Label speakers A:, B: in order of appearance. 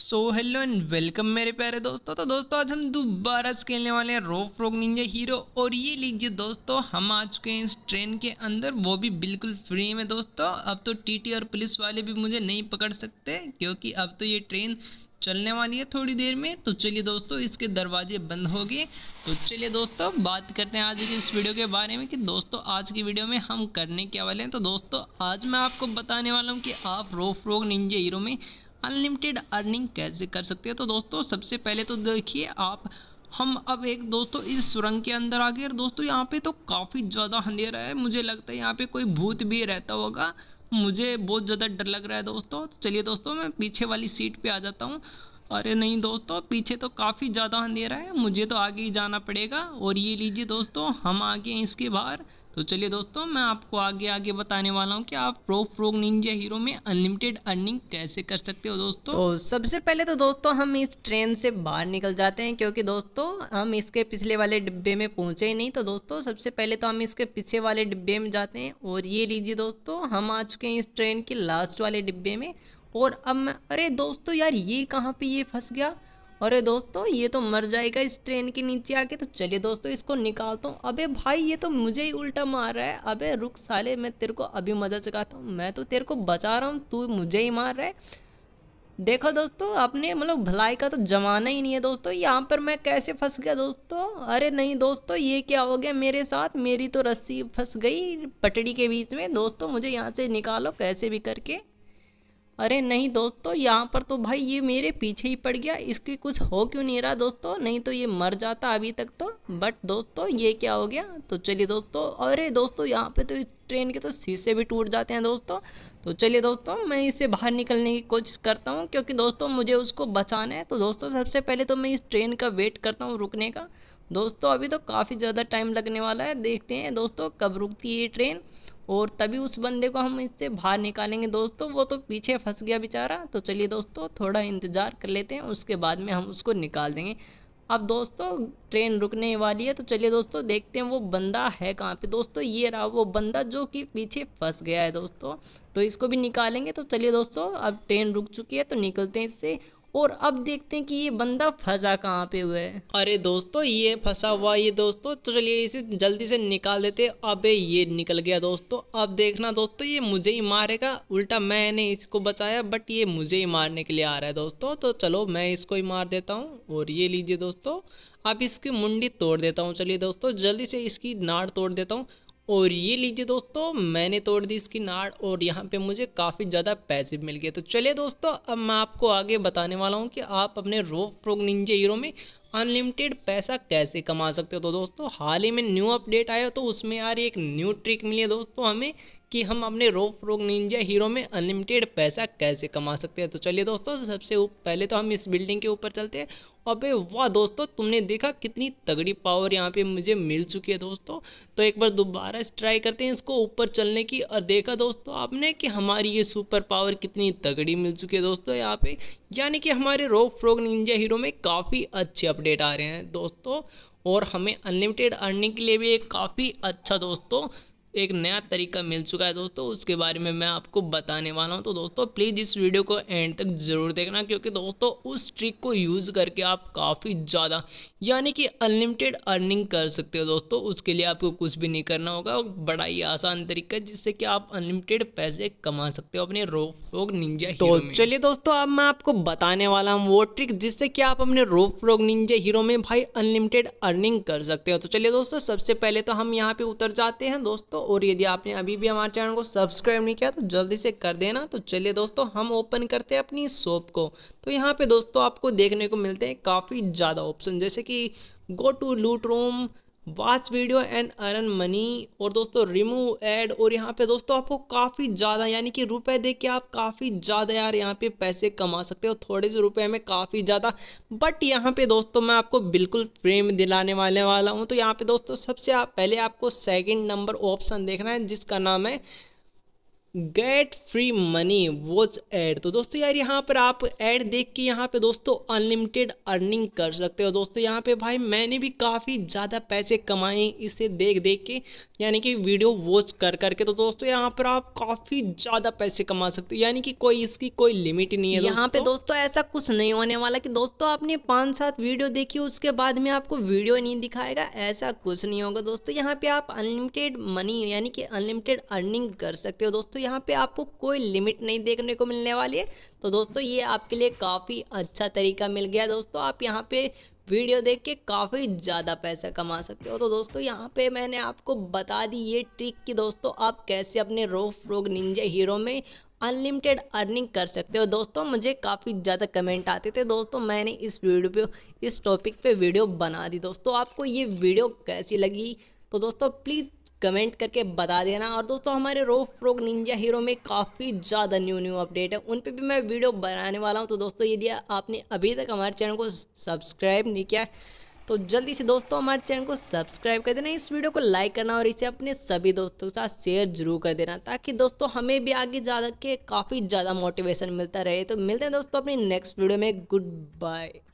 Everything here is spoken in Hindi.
A: सो हेलो एंड वेलकम मेरे प्यारे दोस्तों तो दोस्तों आज हम दोबारा से खेलने वाले हैं रोफ रोग निंजा हीरो और ये लीजिए दोस्तों हम आ चुके हैं इस ट्रेन के अंदर वो भी बिल्कुल फ्री में दोस्तों अब तो टीटी और पुलिस वाले भी मुझे नहीं पकड़ सकते क्योंकि अब तो ये ट्रेन चलने वाली है थोड़ी देर में तो चलिए दोस्तों इसके दरवाजे बंद हो गए तो चलिए दोस्तों बात करते हैं आज की इस वीडियो के बारे में कि दोस्तों आज की वीडियो में हम करने क्या वाले हैं तो दोस्तों आज मैं आपको बताने वाला हूँ कि आप रोफ रोग निंजे हीरो में अनलिमिटेड अर्निंग कैसे कर सकते हैं तो दोस्तों सबसे पहले तो देखिए आप हम अब एक दोस्तों इस सुरंग के अंदर आ गए और दोस्तों यहाँ पे तो काफ़ी ज़्यादा अंधेरा है मुझे लगता है यहाँ पे कोई भूत भी रहता होगा मुझे बहुत ज़्यादा डर लग रहा है दोस्तों तो चलिए दोस्तों मैं पीछे वाली सीट पे आ जाता हूँ अरे नहीं दोस्तों पीछे तो काफ़ी ज़्यादा अंधेरा है मुझे तो आगे ही जाना पड़ेगा और ये लीजिए दोस्तों हम आगे हैं इसके बाहर तो चलिए दोस्तों मैं आपको आगे आगे बताने वाला हूँ कि आप प्रो फ्रोग निंजा हीरो में अनलिमिटेड अर्निंग कैसे कर सकते हो दोस्तों तो सबसे पहले तो दोस्तों हम इस ट्रेन से बाहर निकल जाते हैं क्योंकि दोस्तों हम इसके पिछले वाले डिब्बे में पहुँचे ही नहीं तो दोस्तों सबसे पहले तो हम इसके पीछे वाले डिब्बे में जाते हैं और ये लीजिए दोस्तों हम आ चुके हैं इस ट्रेन के लास्ट वाले डिब्बे में और अब अरे दोस्तों यार ये कहाँ पर ये फंस गया अरे दोस्तों ये तो मर जाएगा इस ट्रेन के नीचे आके तो चलिए दोस्तों इसको निकालता हूँ अबे भाई ये तो मुझे ही उल्टा मार रहा है अबे रुक साले मैं तेरे को अभी मज़ा चुकाता हूँ मैं तो तेरे को बचा रहा हूँ तू मुझे ही मार रहा है देखो दोस्तों अपने मतलब भलाई का तो जमाना ही नहीं है दोस्तों यहाँ पर मैं कैसे फंस गया दोस्तों अरे नहीं दोस्तों ये क्या हो गया मेरे साथ मेरी तो रस्सी फंस गई पटड़ी के बीच में दोस्तों मुझे यहाँ से निकालो कैसे भी करके अरे नहीं दोस्तों यहाँ पर तो भाई ये मेरे पीछे ही पड़ गया इसके कुछ हो क्यों नहीं रहा दोस्तों नहीं तो ये मर जाता अभी तक तो बट दोस्तों ये क्या हो गया तो चलिए दोस्तों अरे दोस्तों यहाँ पे तो इस ट्रेन के तो शीशे भी टूट जाते हैं दोस्तों तो चलिए दोस्तों मैं इससे बाहर निकलने की कोशिश करता हूँ क्योंकि दोस्तों मुझे उसको बचाना है तो दोस्तों सबसे पहले तो मैं इस ट्रेन का वेट करता हूँ रुकने का दोस्तों अभी तो काफ़ी ज़्यादा टाइम लगने वाला है देखते हैं दोस्तों कब रुकती है ये ट्रेन और तभी उस बंदे को हम इससे बाहर निकालेंगे दोस्तों वो तो पीछे फंस गया बेचारा तो चलिए दोस्तों थोड़ा इंतज़ार कर लेते हैं उसके बाद में हम उसको निकाल देंगे अब दोस्तों ट्रेन रुकने वाली है तो चलिए दोस्तों देखते हैं वो बंदा है कहाँ पे दोस्तों ये रहा वो बंदा जो कि पीछे फंस गया है दोस्तों तो इसको भी निकालेंगे तो चलिए दोस्तों अब ट्रेन रुक चुकी है तो निकलते हैं इससे और अब देखते हैं कि ये बंदा फंसा कहाँ पे हुआ है अरे दोस्तों ये फंसा हुआ ये दोस्तों तो चलिए इसे जल्दी से निकाल देते अबे ये निकल गया दोस्तों अब देखना दोस्तों ये मुझे ही मारेगा उल्टा मैंने इसको बचाया बट ये मुझे ही मारने के लिए आ रहा है दोस्तों तो चलो मैं इसको ही मार देता हूँ और ये लीजिए दोस्तों अब इसकी मुंडी तोड़ देता हूँ चलिए दोस्तों जल्दी से इसकी नाड़ तोड़ देता हूँ और ये लीजिए दोस्तों मैंने तोड़ दी इसकी नाड़ और यहाँ पे मुझे काफ़ी ज़्यादा पैसे मिल गए तो चलिए दोस्तों अब मैं आपको आगे बताने वाला हूँ कि आप अपने रोफ फ्रोग निंजे हीरो में अनलिमिटेड पैसा कैसे कमा सकते हो तो दोस्तों हाल ही में न्यू अपडेट आया तो उसमें यार एक न्यू ट्रिक मिली है दोस्तों हमें कि हम अपने रोप रोग निंजा हीरो में अनलिमिटेड पैसा कैसे कमा सकते हैं तो चलिए दोस्तों सबसे पहले तो हम इस बिल्डिंग के ऊपर चलते हैं अबे वाह दोस्तों तुमने देखा कितनी तगड़ी पावर यहाँ पे मुझे मिल चुकी है दोस्तों तो एक बार दोबारा ट्राई करते हैं इसको ऊपर चलने की और देखा दोस्तों आपने कि हमारी ये सुपर पावर कितनी तगड़ी मिल चुकी है दोस्तों यहाँ पे यानी कि हमारे रोक फ्रोक निंजा हीरो में काफ़ी अच्छे अपडेट आ रहे हैं दोस्तों और हमें अनलिमिटेड अर्निंग के लिए भी एक काफ़ी अच्छा दोस्तों एक नया तरीका मिल चुका है दोस्तों उसके बारे में मैं आपको बताने वाला हूँ तो दोस्तों प्लीज़ इस वीडियो को एंड तक ज़रूर देखना क्योंकि दोस्तों उस ट्रिक को यूज़ करके आप काफ़ी ज़्यादा यानी कि अनलिमिटेड अर्निंग कर सकते हो दोस्तों उसके लिए आपको कुछ भी नहीं करना होगा और बड़ा ही आसान तरीका जिससे कि आप अनलिमिटेड पैसे कमा सकते हो अपने रोक रोग निंजा तो चलिए दोस्तों अब मैं आपको बताने वाला हूँ वो ट्रिक जिससे कि आप अपने रोप रोग निंजा हीरो में भाई अनलिमिटेड अर्निंग कर सकते हो तो चलिए दोस्तों सबसे पहले तो हम यहाँ पर उतर जाते हैं दोस्तों और यदि आपने अभी भी हमारे चैनल को सब्सक्राइब नहीं किया तो जल्दी से कर देना तो चलिए दोस्तों हम ओपन करते हैं अपनी शॉप को तो यहाँ पे दोस्तों आपको देखने को मिलते हैं काफ़ी ज़्यादा ऑप्शन जैसे कि go to loot room watch video and earn money और दोस्तों रिमूव एड और यहाँ पे दोस्तों आपको काफ़ी ज़्यादा यानी कि रुपए दे के आप काफ़ी ज़्यादा यार यहाँ पे पैसे कमा सकते हो थोड़े से रुपए में काफ़ी ज़्यादा बट यहाँ पे दोस्तों मैं आपको बिल्कुल फ्रेम दिलाने वाले वाला हूँ तो यहाँ पे दोस्तों सबसे आप पहले आपको सेकेंड नंबर ऑप्शन देखना है जिसका नाम है get free money watch ad तो दोस्तों यार यहाँ पर आप एड देख के यहाँ पे दोस्तों अनलिमिटेड अर्निंग कर सकते हो दोस्तों यहाँ पे भाई मैंने भी काफ़ी ज़्यादा पैसे कमाए इसे देख देख के यानी कि वीडियो वॉच कर करके तो दोस्तों यहाँ पर आप काफ़ी ज़्यादा पैसे कमा सकते हो यानी कि कोई इसकी कोई लिमिट नहीं है यहाँ पे दोस्तों ऐसा कुछ नहीं होने वाला कि दोस्तों आपने पाँच सात वीडियो देखी उसके बाद में आपको वीडियो नहीं दिखाएगा ऐसा कुछ नहीं होगा दोस्तों यहाँ पे आप अनलिमिटेड मनी यानी कि अनलिमिटेड अर्निंग कर सकते हो दोस्तों यहाँ पे आपको कोई लिमिट नहीं देखने को मिलने वाली है तो दोस्तों ये आपके लिए काफ़ी अच्छा तरीका मिल गया दोस्तों आप यहाँ पे वीडियो देख के काफ़ी ज़्यादा पैसा कमा सकते हो तो दोस्तों यहाँ पे मैंने आपको बता दी ये ट्रिक कि दोस्तों आप कैसे अपने रोफ रोग निंजा हीरो में अनलिमिटेड अर्निंग कर सकते हो दोस्तों मुझे काफ़ी ज़्यादा कमेंट आते थे दोस्तों मैंने इस वीडियो पे इस टॉपिक पे वीडियो बना दी दोस्तों आपको ये वीडियो कैसी लगी तो दोस्तों प्लीज़ कमेंट करके बता देना और दोस्तों हमारे रोफ प्रोग निंजा हीरो में काफ़ी ज़्यादा न्यू न्यू अपडेट है उन पर भी मैं वीडियो बनाने वाला हूँ तो दोस्तों यदि आपने अभी तक हमारे चैनल को सब्सक्राइब नहीं किया तो जल्दी से दोस्तों हमारे चैनल को सब्सक्राइब कर देना इस वीडियो को लाइक करना और इसे अपने सभी दोस्तों के साथ शेयर जरूर कर देना ताकि दोस्तों हमें भी आगे जा के काफ़ी ज़्यादा मोटिवेशन मिलता रहे तो मिलते हैं दोस्तों अपनी नेक्स्ट वीडियो में गुड बाय